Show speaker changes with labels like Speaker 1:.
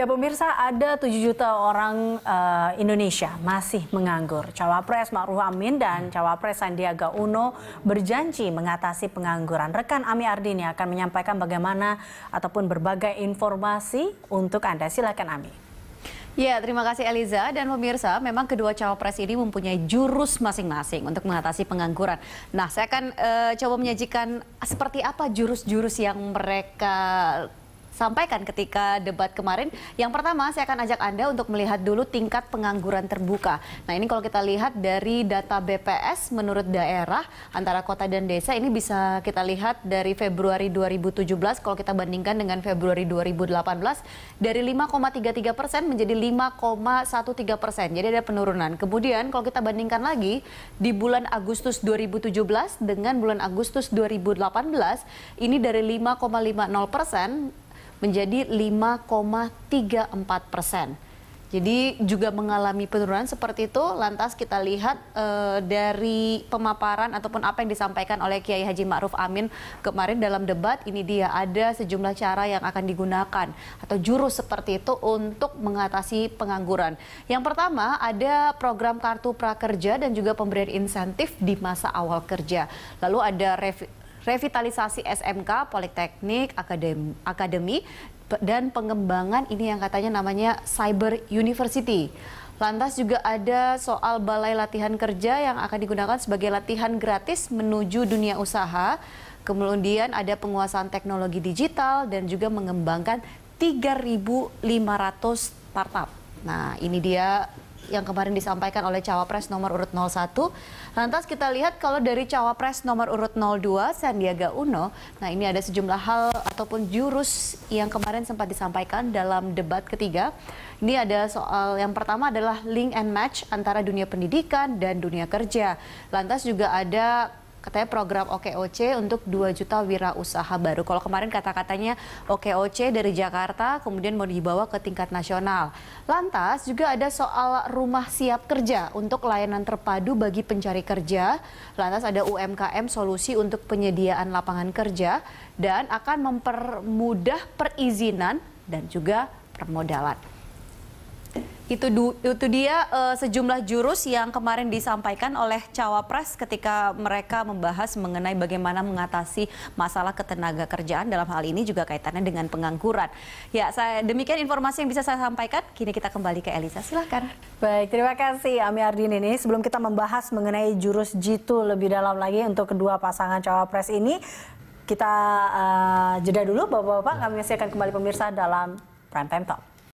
Speaker 1: Ya pemirsa ada 7 juta orang uh, Indonesia masih menganggur. Cawapres Ma'ruf Amin dan Cawapres Sandiaga Uno berjanji mengatasi pengangguran. Rekan Ami Ardini akan menyampaikan bagaimana ataupun berbagai informasi untuk Anda. Silakan Ami.
Speaker 2: Ya, terima kasih Eliza dan pemirsa. Memang kedua cawapres ini mempunyai jurus masing-masing untuk mengatasi pengangguran. Nah, saya akan uh, coba menyajikan seperti apa jurus-jurus yang mereka sampaikan ketika debat kemarin. Yang pertama, saya akan ajak Anda untuk melihat dulu tingkat pengangguran terbuka. Nah, ini kalau kita lihat dari data BPS menurut daerah antara kota dan desa ini bisa kita lihat dari Februari 2017 kalau kita bandingkan dengan Februari 2018 dari 5,33 persen menjadi 5,13 persen. Jadi ada penurunan. Kemudian kalau kita bandingkan lagi di bulan Agustus 2017 dengan bulan Agustus 2018 ini dari 5,50 persen menjadi 5,34 persen. Jadi juga mengalami penurunan seperti itu. Lantas kita lihat e, dari pemaparan ataupun apa yang disampaikan oleh Kiai Haji Ma'ruf Amin kemarin dalam debat ini dia ada sejumlah cara yang akan digunakan atau jurus seperti itu untuk mengatasi pengangguran. Yang pertama ada program kartu prakerja dan juga pemberian insentif di masa awal kerja. Lalu ada revi revitalisasi SMK, Politeknik, Akademi, Akademi dan pengembangan ini yang katanya namanya Cyber University. Lantas juga ada soal balai latihan kerja yang akan digunakan sebagai latihan gratis menuju dunia usaha. Kemudian ada penguasaan teknologi digital dan juga mengembangkan 3.500 startup. Nah, ini dia yang kemarin disampaikan oleh Cawapres nomor urut 01. Lantas kita lihat kalau dari Cawapres nomor urut 02 Sandiaga Uno, nah ini ada sejumlah hal ataupun jurus yang kemarin sempat disampaikan dalam debat ketiga. Ini ada soal yang pertama adalah link and match antara dunia pendidikan dan dunia kerja. Lantas juga ada katanya program OKOC untuk 2 juta wirausaha baru. Kalau kemarin kata-katanya OKOC dari Jakarta kemudian mau dibawa ke tingkat nasional. Lantas juga ada soal rumah siap kerja untuk layanan terpadu bagi pencari kerja. Lantas ada UMKM solusi untuk penyediaan lapangan kerja dan akan mempermudah perizinan dan juga permodalan. Itu du, itu dia uh, sejumlah jurus yang kemarin disampaikan oleh cawapres ketika mereka membahas mengenai bagaimana mengatasi masalah ketenaga kerjaan dalam hal ini juga kaitannya dengan pengangguran. Ya, saya demikian informasi yang bisa saya sampaikan. Kini kita kembali ke Elisa, silahkan.
Speaker 1: Baik, terima kasih Ami Ardini. Ini sebelum kita membahas mengenai jurus jitu lebih dalam lagi untuk kedua pasangan cawapres ini, kita uh, jeda dulu, bapak-bapak. Kami masih akan kembali pemirsa dalam Prime Time Talk.